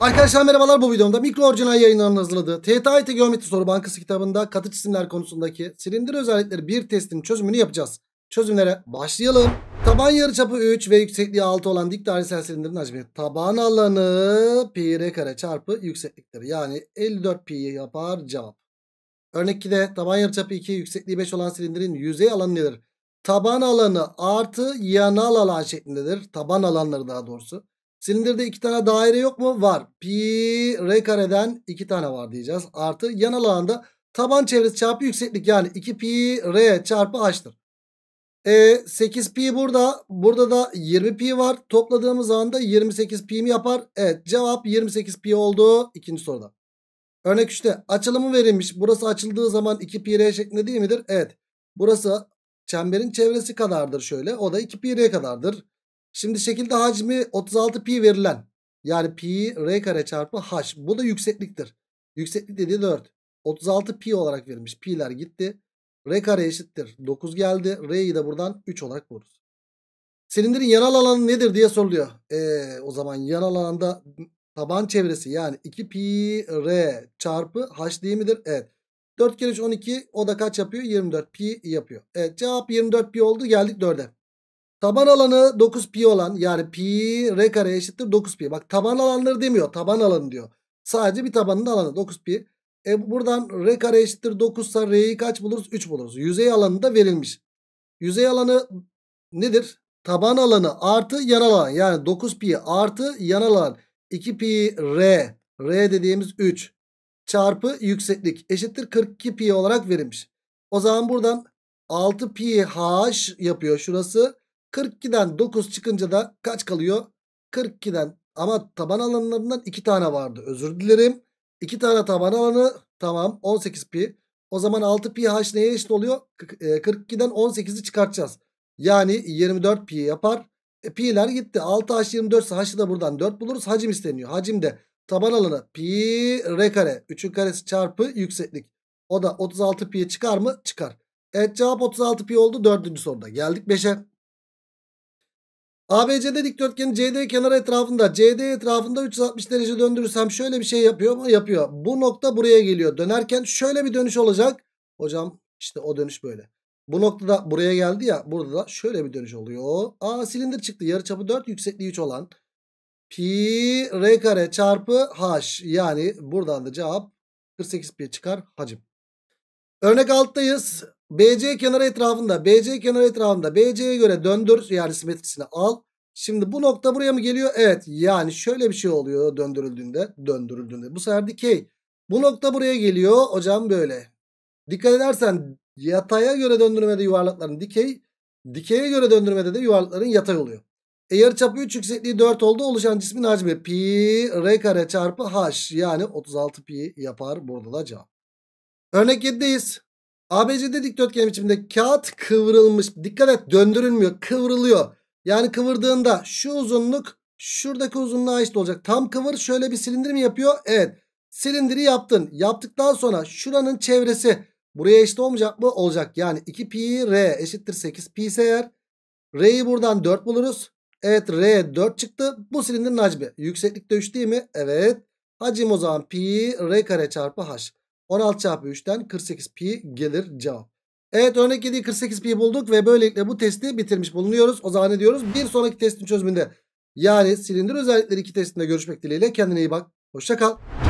Arkadaşlar merhabalar bu videomda mikro orijinal yayınlarının hazırladığı TTIT Geometri Soru Bankası kitabında katı cisimler konusundaki silindir özellikleri bir testin çözümünü yapacağız. Çözümlere başlayalım. Taban yarıçapı 3 ve yüksekliği 6 olan dik dairesel silindirin hacmi taban alanı pi r kare çarpı yüksekliktir. Yani 54 pi yapar cevap. Örnek 2'de taban yarıçapı 2 yüksekliği 5 olan silindirin yüzey alanı nedir? Taban alanı artı yanal alan şeklindedir. Taban alanları daha doğrusu. Silindirde iki tane daire yok mu? Var. Pi r kareden iki tane var diyeceğiz. Artı yan alanda taban çevresi çarpı yükseklik yani 2 pi r çarpı h'tır. E, 8 pi burada. Burada da 20 pi var. Topladığımız anda 28 pi mi yapar? Evet cevap 28 pi oldu ikinci soruda. Örnek 3'te açılımı verilmiş. Burası açıldığı zaman 2 pi r şeklinde değil midir? Evet. Burası çemberin çevresi kadardır şöyle. O da 2 pi r kadardır. Şimdi şekilde hacmi 36 pi verilen yani pi r kare çarpı h. Bu da yüksekliktir. Yükseklik dediği 4. 36 pi olarak verilmiş. Pi'ler gitti. R kare eşittir. 9 geldi. R'yi de buradan 3 olarak buluruz. Silindirin yanal alanı nedir diye soruluyor. Ee, o zaman yanal alanda taban çevresi yani 2 pi r çarpı h değil midir? Evet. 4 kere 3 12 o da kaç yapıyor? 24 pi yapıyor. Evet cevap 24 pi oldu geldik 4'e. Taban alanı 9 pi olan yani pi r kare eşittir 9 pi. Bak taban alanları demiyor. Taban alanı diyor. Sadece bir tabanın alanı 9 pi. E buradan r kare eşittir 9 ise r'yi kaç buluruz? 3 buluruz. Yüzey alanı da verilmiş. Yüzey alanı nedir? Taban alanı artı yan alan. Yani 9 pi artı yan alan. 2 pi r. R dediğimiz 3 çarpı yükseklik eşittir 42 pi olarak verilmiş. O zaman buradan 6 pi h yapıyor şurası. 42'den 9 çıkınca da kaç kalıyor? 42'den ama taban alanlarından 2 tane vardı. Özür dilerim. 2 tane taban alanı tamam 18 pi. O zaman 6 pi h neye eşit oluyor? 42'den e, 18'i çıkartacağız. Yani 24 pi yapar. E, pi'ler gitti. 6 h 24 ise h'ı da buradan 4 buluruz. Hacim isteniyor. Hacim de taban alanı pi r kare. 3'ün karesi çarpı yükseklik. O da 36 pi'ye çıkar mı? Çıkar. Evet cevap 36 pi oldu. Dördüncü soruda. Geldik 5'e. ABC'de dikdörtgeni CD kenarı etrafında CD etrafında 360 derece döndürürsem şöyle bir şey yapıyor mu? Yapıyor. Bu nokta buraya geliyor. Dönerken şöyle bir dönüş olacak. Hocam işte o dönüş böyle. Bu noktada buraya geldi ya. Burada da şöyle bir dönüş oluyor. A silindir çıktı. Yarıçapı 4 yüksekliği 3 olan. Pi R kare çarpı H. Yani buradan da cevap 48 pi çıkar hacim. Örnek alttayız. BC kenarı etrafında BC kenarı etrafında BC'ye göre döndür yani simetrisini al. Şimdi bu nokta buraya mı geliyor? Evet yani şöyle bir şey oluyor döndürüldüğünde döndürüldüğünde bu sefer dikey. Bu nokta buraya geliyor hocam böyle. Dikkat edersen yataya göre döndürmede yuvarlakların dikey dikeye göre döndürmede de yuvarlakların yatay oluyor. E yarıçapı 3 yüksekliği 4 oldu oluşan cismin hacmi pi r kare çarpı h yani 36 pi yapar burada da cevap. Örnek 7'deyiz. ABCD dikdörtgen biçiminde kağıt kıvrılmış. Dikkat et döndürülmüyor kıvrılıyor. Yani kıvırdığında şu uzunluk şuradaki uzunluğa eşit olacak. Tam kıvır şöyle bir silindir mi yapıyor? Evet. Silindiri yaptın. Yaptıktan sonra şuranın çevresi buraya eşit olmayacak mı? Olacak. Yani 2 pi r eşittir 8 pi ise eğer r'yi buradan 4 buluruz. Evet r 4 çıktı. Bu silindirin hacmi. Yükseklikte 3 değil mi? Evet. Hacim o zaman pi r kare çarpı h. 16 çarpı 3'ten 48 pi gelir cevap. Evet örnek 7'yi 48 pi bulduk ve böylelikle bu testi bitirmiş bulunuyoruz. O zaman ne diyoruz? Bir sonraki testin çözümünde yani silindir özellikleri 2 testinde görüşmek dileğiyle kendine iyi bak. Hoşça kal.